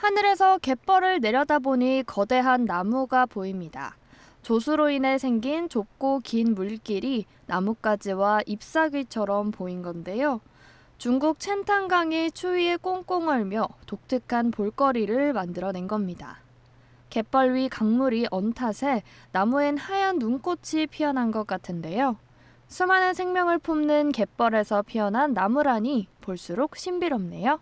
하늘에서 갯벌을 내려다보니 거대한 나무가 보입니다. 조수로 인해 생긴 좁고 긴 물길이 나뭇가지와 잎사귀처럼 보인 건데요. 중국 첸탄강이 추위에 꽁꽁 얼며 독특한 볼거리를 만들어낸 겁니다. 갯벌 위 강물이 언 탓에 나무엔 하얀 눈꽃이 피어난 것 같은데요. 수많은 생명을 품는 갯벌에서 피어난 나무라니 볼수록 신비롭네요.